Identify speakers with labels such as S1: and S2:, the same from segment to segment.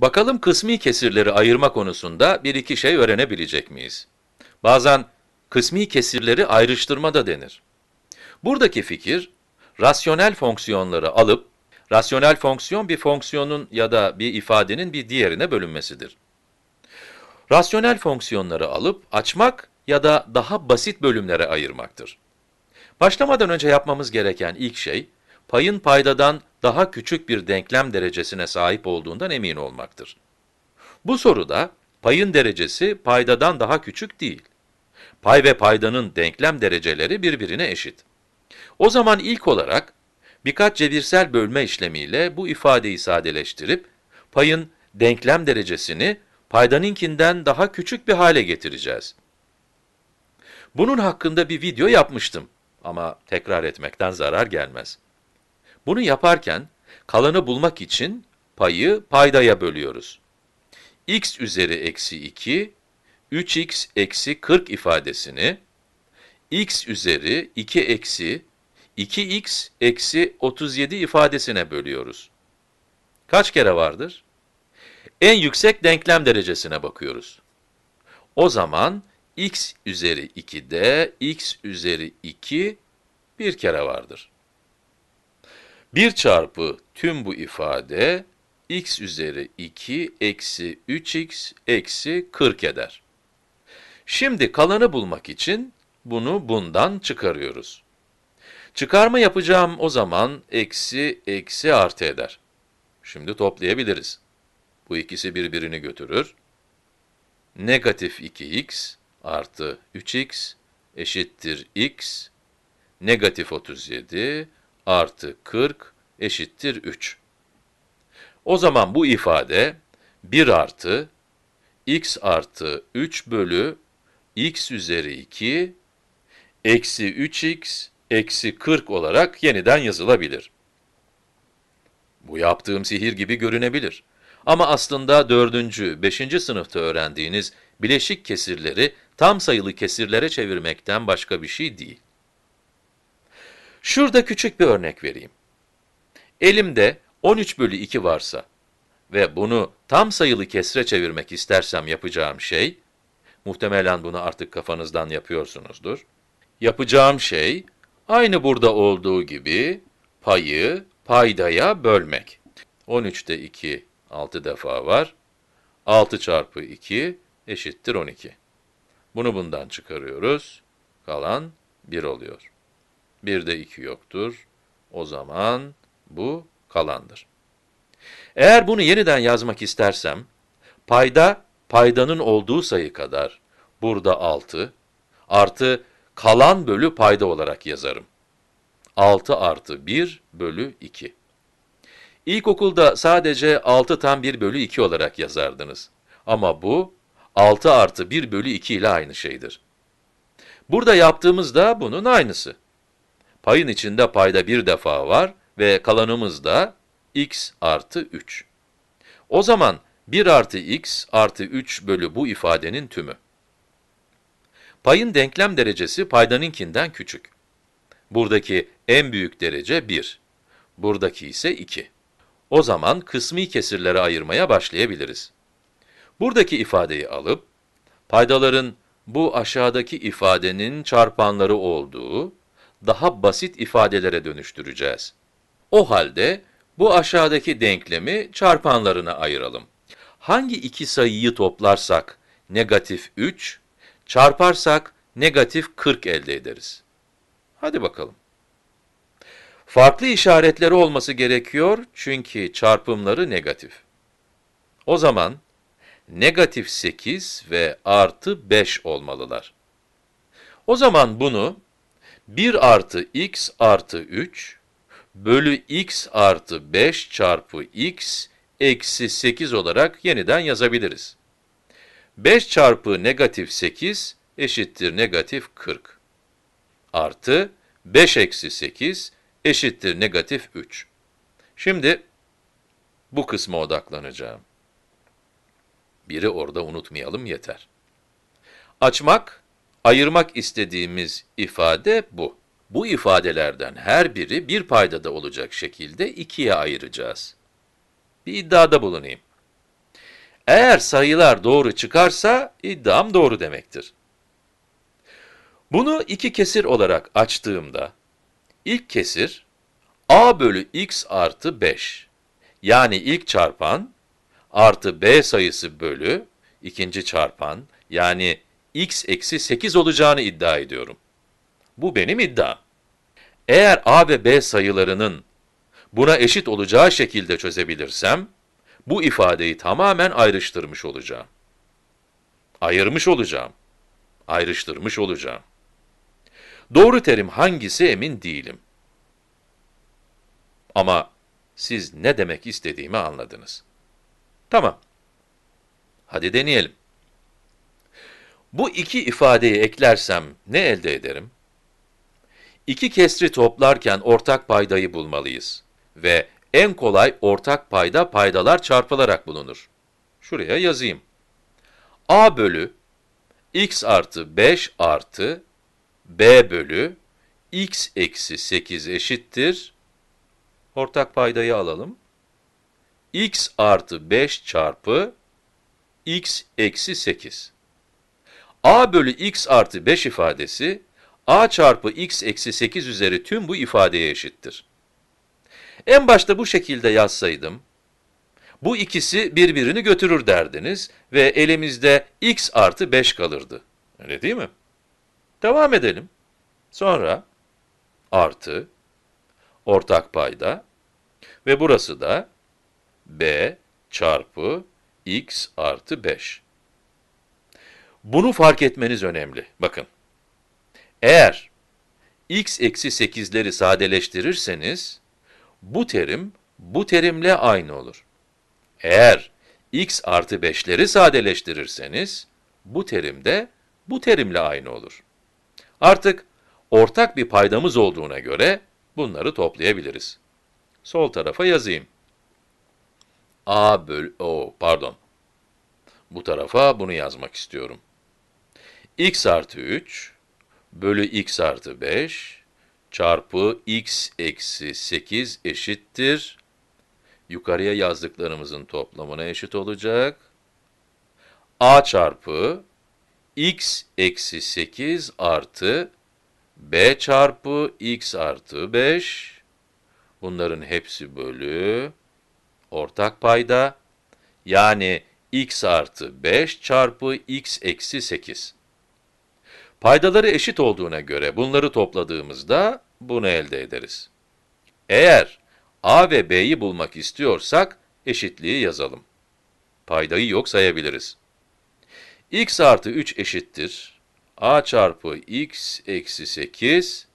S1: Bakalım kısmi kesirleri ayırma konusunda bir iki şey öğrenebilecek miyiz? Bazen kısmi kesirleri ayrıştırma da denir. Buradaki fikir, rasyonel fonksiyonları alıp, rasyonel fonksiyon bir fonksiyonun ya da bir ifadenin bir diğerine bölünmesidir. Rasyonel fonksiyonları alıp açmak ya da daha basit bölümlere ayırmaktır. Başlamadan önce yapmamız gereken ilk şey, payın paydadan daha küçük bir denklem derecesine sahip olduğundan emin olmaktır. Bu soruda payın derecesi paydadan daha küçük değil. Pay ve paydanın denklem dereceleri birbirine eşit. O zaman ilk olarak birkaç cebirsel bölme işlemiyle bu ifadeyi sadeleştirip payın denklem derecesini paydaninkinden daha küçük bir hale getireceğiz. Bunun hakkında bir video yapmıştım ama tekrar etmekten zarar gelmez. Bunu yaparken kalanı bulmak için payı paydaya bölüyoruz. x üzeri eksi 2, 3x eksi 40 ifadesini x üzeri 2 eksi 2x eksi 37 ifadesine bölüyoruz. Kaç kere vardır? En yüksek denklem derecesine bakıyoruz. O zaman x üzeri 2'de x üzeri 2 bir kere vardır. 1 çarpı tüm bu ifade x üzeri 2 eksi 3x eksi 40 eder. Şimdi kalanı bulmak için bunu bundan çıkarıyoruz. Çıkarma yapacağım o zaman eksi eksi artı eder. Şimdi toplayabiliriz. Bu ikisi birbirini götürür. Negatif 2x artı 3x eşittir x. Negatif 37 artı 40 eşittir 3. O zaman bu ifade 1 artı x artı 3 bölü x üzeri 2 eksi 3x eksi 40 olarak yeniden yazılabilir. Bu yaptığım sihir gibi görünebilir. Ama aslında 4. 5. sınıfta öğrendiğiniz bileşik kesirleri tam sayılı kesirlere çevirmekten başka bir şey değil. Şurada küçük bir örnek vereyim. Elimde 13 bölü 2 varsa ve bunu tam sayılı kesre çevirmek istersem yapacağım şey, muhtemelen bunu artık kafanızdan yapıyorsunuzdur. Yapacağım şey, aynı burada olduğu gibi payı paydaya bölmek. 13'te 2 6 defa var. 6 çarpı 2 eşittir 12. Bunu bundan çıkarıyoruz. Kalan 1 oluyor bir de iki yoktur. O zaman bu kalandır. Eğer bunu yeniden yazmak istersem, payda paydanın olduğu sayı kadar, burada 6, artı kalan bölü payda olarak yazarım. 6 artı 1 bölü 2. İlkokulda sadece 6 tam 1 bölü 2 olarak yazardınız. Ama bu 6 artı 1 bölü 2 ile aynı şeydir. Burada yaptığımız da bunun aynısı. Payın içinde payda bir defa var ve kalanımız da x artı 3. O zaman 1 artı x artı 3 bölü bu ifadenin tümü. Payın denklem derecesi paydanınkinden küçük. Buradaki en büyük derece 1. Buradaki ise 2. O zaman kısmi kesirlere ayırmaya başlayabiliriz. Buradaki ifadeyi alıp, paydaların bu aşağıdaki ifadenin çarpanları olduğu, daha basit ifadelere dönüştüreceğiz. O halde bu aşağıdaki denklemi çarpanlarına ayıralım. Hangi iki sayıyı toplarsak negatif 3, çarparsak negatif 40 elde ederiz. Hadi bakalım. Farklı işaretleri olması gerekiyor çünkü çarpımları negatif. O zaman negatif 8 ve artı 5 olmalılar. O zaman bunu 1 artı x artı 3 bölü x artı 5 çarpı x eksi 8 olarak yeniden yazabiliriz. 5 çarpı negatif 8 eşittir negatif 40 artı 5 eksi 8 eşittir negatif 3. Şimdi bu kısma odaklanacağım. Biri orada unutmayalım yeter. Açmak Ayırmak istediğimiz ifade bu. Bu ifadelerden her biri bir paydada olacak şekilde ikiye ayıracağız. Bir iddiada bulunayım. Eğer sayılar doğru çıkarsa iddiam doğru demektir. Bunu iki kesir olarak açtığımda ilk kesir a bölü x artı 5 yani ilk çarpan artı b sayısı bölü ikinci çarpan yani x eksi 8 olacağını iddia ediyorum. Bu benim iddiam. Eğer a ve b sayılarının buna eşit olacağı şekilde çözebilirsem, bu ifadeyi tamamen ayrıştırmış olacağım. Ayırmış olacağım. Ayrıştırmış olacağım. Doğru terim hangisi emin değilim. Ama siz ne demek istediğimi anladınız. Tamam. Hadi deneyelim. Bu iki ifadeyi eklersem ne elde ederim? İki kesri toplarken ortak paydayı bulmalıyız ve en kolay ortak payda paydalar çarpılarak bulunur. Şuraya yazayım. A bölü x artı 5 artı b bölü x eksi 8 eşittir. Ortak paydayı alalım. x artı 5 çarpı x eksi 8 a bölü x artı 5 ifadesi, a çarpı x eksi 8 üzeri tüm bu ifadeye eşittir. En başta bu şekilde yazsaydım, bu ikisi birbirini götürür derdiniz ve elimizde x artı 5 kalırdı. Öyle değil mi? Devam edelim. Sonra artı, ortak payda ve burası da b çarpı x artı 5. Bunu fark etmeniz önemli. Bakın. Eğer x eksi 8'leri sadeleştirirseniz, bu terim bu terimle aynı olur. Eğer x artı 5'leri sadeleştirirseniz, bu terim de bu terimle aynı olur. Artık ortak bir paydamız olduğuna göre bunları toplayabiliriz. Sol tarafa yazayım. a bölü, o pardon. Bu tarafa bunu yazmak istiyorum x artı 3 bölü x artı 5 çarpı x eksi 8 eşittir. Yukarıya yazdıklarımızın toplamına eşit olacak. a çarpı x eksi 8 artı b çarpı x artı 5. Bunların hepsi bölü ortak payda. Yani x artı 5 çarpı x eksi 8. Paydaları eşit olduğuna göre bunları topladığımızda bunu elde ederiz. Eğer A ve B'yi bulmak istiyorsak eşitliği yazalım. Paydayı yok sayabiliriz. x artı 3 eşittir. a çarpı x eksi 8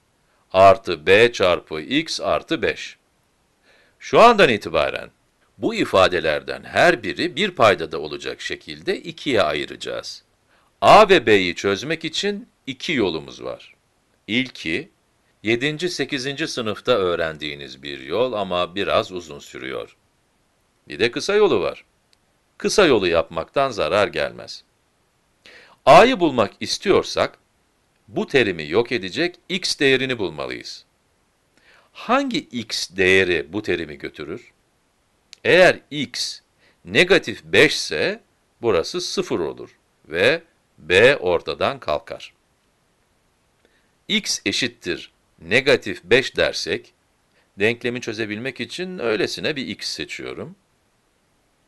S1: artı b çarpı x artı 5. Şu andan itibaren bu ifadelerden her biri bir paydada olacak şekilde ikiye ayıracağız. a ve b'yi çözmek için iki yolumuz var. İlki, 7. 8. sınıfta öğrendiğiniz bir yol ama biraz uzun sürüyor. Bir de kısa yolu var. Kısa yolu yapmaktan zarar gelmez. A'yı bulmak istiyorsak, bu terimi yok edecek x değerini bulmalıyız. Hangi x değeri bu terimi götürür? Eğer x negatif 5 ise burası 0 olur ve b ortadan kalkar x eşittir negatif 5 dersek, denklemi çözebilmek için öylesine bir x seçiyorum.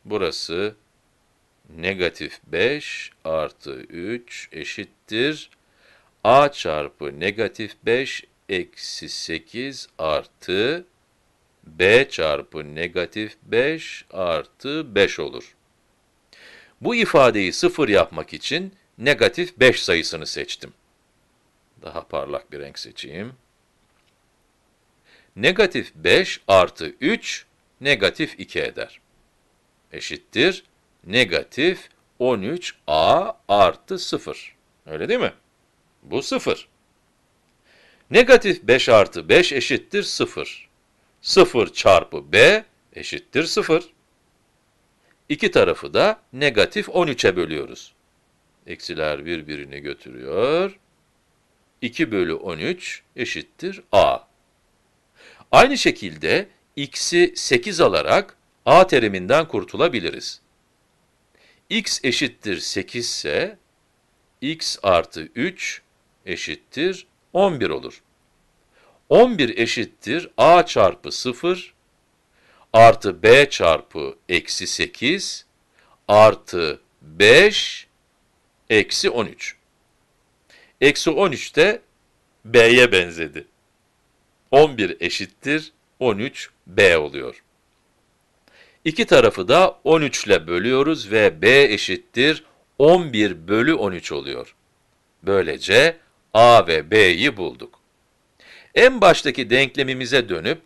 S1: Burası negatif 5 artı 3 eşittir a çarpı negatif 5 eksi 8 artı b çarpı negatif 5 artı 5 olur. Bu ifadeyi sıfır yapmak için negatif 5 sayısını seçtim. Daha parlak bir renk seçeyim. Negatif 5 artı 3 negatif 2 eder. Eşittir negatif 13a artı 0. Öyle değil mi? Bu 0. Negatif 5 artı 5 eşittir 0. 0 çarpı b eşittir 0. İki tarafı da negatif 13'e bölüyoruz. Eksiler birbirini götürüyor. 2 bölü 13 eşittir a. Aynı şekilde x'i 8 alarak a teriminden kurtulabiliriz. x eşittir 8 ise x artı 3 eşittir 11 olur. 11 eşittir a çarpı 0 artı b çarpı eksi 8 artı 5 eksi 13. Eksi 13 de B'ye benzedi. 11 eşittir 13 B oluyor. İki tarafı da 13 ile bölüyoruz ve B eşittir 11 bölü 13 oluyor. Böylece A ve B'yi bulduk. En baştaki denklemimize dönüp,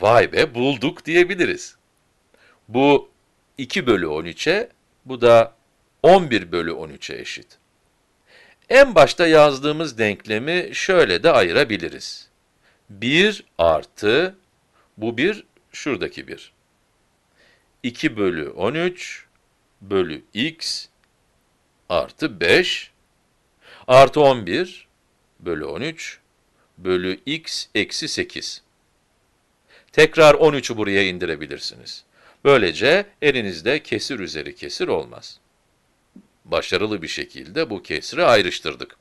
S1: vay be bulduk diyebiliriz. Bu 2 bölü 13'e, bu da 11 bölü 13'e eşit. En başta yazdığımız denklemi şöyle de ayırabiliriz. 1 artı, bu 1, şuradaki 1. 2 bölü 13 bölü x artı 5 artı 11 bölü 13 bölü x eksi 8. Tekrar 13'ü buraya indirebilirsiniz. Böylece elinizde kesir üzeri kesir olmaz başarılı bir şekilde bu kesri ayrıştırdık.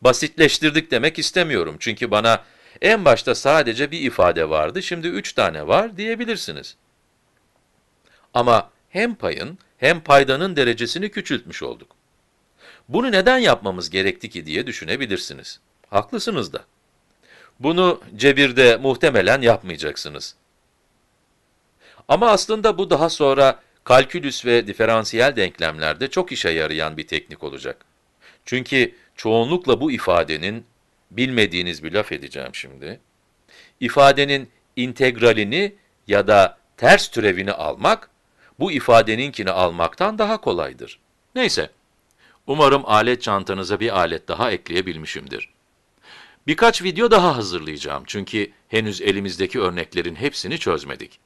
S1: Basitleştirdik demek istemiyorum çünkü bana en başta sadece bir ifade vardı, şimdi üç tane var diyebilirsiniz. Ama hem payın hem paydanın derecesini küçültmüş olduk. Bunu neden yapmamız gerekti ki diye düşünebilirsiniz. Haklısınız da. Bunu cebirde muhtemelen yapmayacaksınız. Ama aslında bu daha sonra kalkülüs ve diferansiyel denklemlerde çok işe yarayan bir teknik olacak. Çünkü çoğunlukla bu ifadenin, bilmediğiniz bir laf edeceğim şimdi, ifadenin integralini ya da ters türevini almak, bu ifadeninkini almaktan daha kolaydır. Neyse, umarım alet çantanıza bir alet daha ekleyebilmişimdir. Birkaç video daha hazırlayacağım çünkü henüz elimizdeki örneklerin hepsini çözmedik.